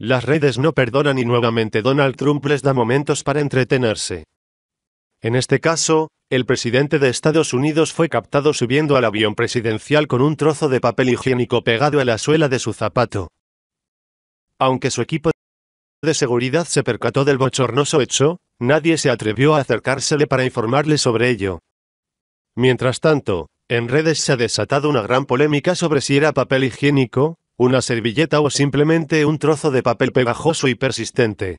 Las redes no perdonan y nuevamente Donald Trump les da momentos para entretenerse. En este caso, el presidente de Estados Unidos fue captado subiendo al avión presidencial con un trozo de papel higiénico pegado a la suela de su zapato. Aunque su equipo de seguridad se percató del bochornoso hecho, nadie se atrevió a acercársele para informarle sobre ello. Mientras tanto, en redes se ha desatado una gran polémica sobre si era papel higiénico, una servilleta o simplemente un trozo de papel pegajoso y persistente.